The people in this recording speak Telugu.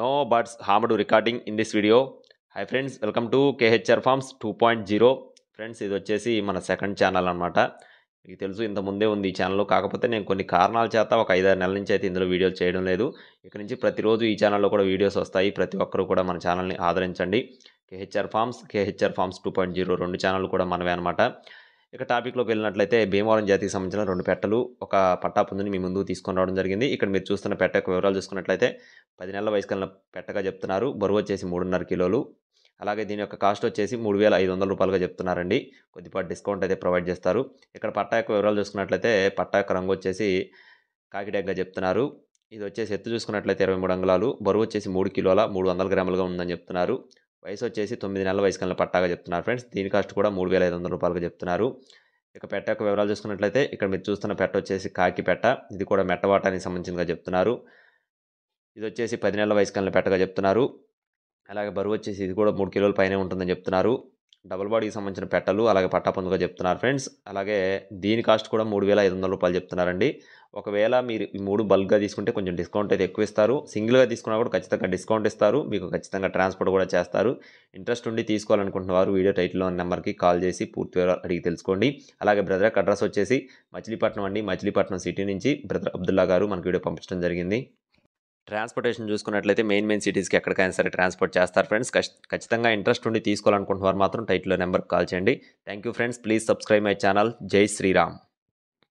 నో బర్డ్స్ హామడు recording in this video hi friends welcome to KHR farms two point zero friends ఇది వచ్చేసి మన సెకండ్ ఛానల్ అనమాట మీకు తెలుసు ఇంత ముందే ఉంది ఈ ఛానల్ కాకపోతే నేను కొన్ని కారణాల చేత ఒక ఐదారు నెలల నుంచి అయితే ఇందులో వీడియోలు చేయడం లేదు ఇక్కడ నుంచి ప్రతిరోజు ఈ ఛానల్లో కూడా వీడియోస్ వస్తాయి ప్రతి ఒక్కరూ కూడా మన ఛానల్ని ఆదరించండి KHR farms KHR farms two point zero రెండు ఛానల్ కూడా మనవే అనమాట ఇక టాపిక్లోకి వెళ్ళినట్లయితే భీమవరం జాతికి సంబంధించిన రెండు పెట్టలు ఒక పట్టా పొందుని మీ ముందు తీసుకొని రావడం జరిగింది ఇక్కడ మీరు చూస్తున్న పెట్ట యొక్క వివరాలు చూసుకున్నట్లయితే పది నెలల వయసు కలిగిన పెట్టగా చెప్తున్నారు బరువు వచ్చేసి మూడున్నర కిలోలు అలాగే దీని యొక్క కాస్ట్ వచ్చేసి మూడు వేల ఐదు వందల రూపాయలుగా చెప్తున్నారండి కొద్దిపాటి డిస్కౌంట్ అయితే ప్రొవైడ్ చేస్తారు ఇక్కడ పట్టా యొక్క వివరాలు చూసుకున్నట్లయితే పట్టా యొక్క రంగు వచ్చేసి కాకిడెగ్గా చెప్తున్నారు ఇది వచ్చేసి ఎత్తు చూసుకున్నట్లయితే ఇరవై మూడు అంగుళాలు బరువు వచ్చేసి మూడు కిలోల మూడు వందల గ్రాములుగా ఉందని చెప్తున్నారు వయసు వచ్చేసి తొమ్మిది నెలల వయసు కన్నా పట్టాగా చెప్తున్నారు ఫ్రెండ్స్ దీని కాస్ట్ కూడా మూడు వేల ఐదు వందల రూపాయలు చెప్తున్నారు ఇక పెట్ట యొక్క వివరాలు చూసుకున్నట్లయితే ఇక్కడ మీరు చూస్తున్న పెట్ట వచ్చేసి కాకి పెట్ట ఇది కూడా మెట్టవాటానికి సంబంధించిందిగా చెప్తున్నారు ఇది వచ్చేసి పది నెలల వయసు కన్నా పెట్టగా చెప్తున్నారు అలాగే బరువు వచ్చేసి ఇది కూడా మూడు కిలోల పైనే ఉంటుందని చెప్తున్నారు డబుల్ బాడీకి సంబంధించిన పెట్టలు అలాగే పట్టా పొందుగా చెప్తున్నారు ఫ్రెండ్స్ అలాగే దీని కాస్ట్ కూడా మూడు వేల ఐదు వందల రూపాయలు చెప్తున్నారండి ఒకవేళ మీరు ఈ మూడు బల్క్గా తీసుకుంటే కొంచెం డిస్కౌంట్ అయితే ఎక్కువ ఇస్తారు సింగిల్గా తీసుకున్నా కూడా ఖచ్చితంగా డిస్కౌంట్ ఇస్తారు మీకు ఖచ్చితంగా ట్రాన్స్పోర్ట్ కూడా చేస్తారు ఇంట్రెస్ట్ ఉండి తీసుకోవాలనుకుంటున్న వారు వీడియో టైటిల్లో ఉన్న నెంబర్కి కాల్ చేసి పూర్తి అడిగి తెలుసుకోండి అలాగే బ్రదర్ అడ్రస్ వచ్చేసి మచిలీపట్నం అండి మచిలీపట్నం సిటీ నుంచి బ్రదర్ అబ్దుల్లా గారు మనకు వీడియో పంపించడం జరిగింది ట్రాన్స్పోర్టేషన్ చూసుకున్నట్లయితే మెయిన్ మెయిన్ సిటీస్కి ఎక్కడికైనా సరే ట్రాన్స్పోర్ట్ చేస్తారు ఫ్రెండ్స్ ఖచ్చితంగా ఇంట్రెస్ట్ ఉండి తీసుకోవాలనుకుంటున్నారు మాత్రం టైట్లో నెంబర్కి కాల్ చేయండి thank you friends please subscribe my channel జై శ్రీరామ్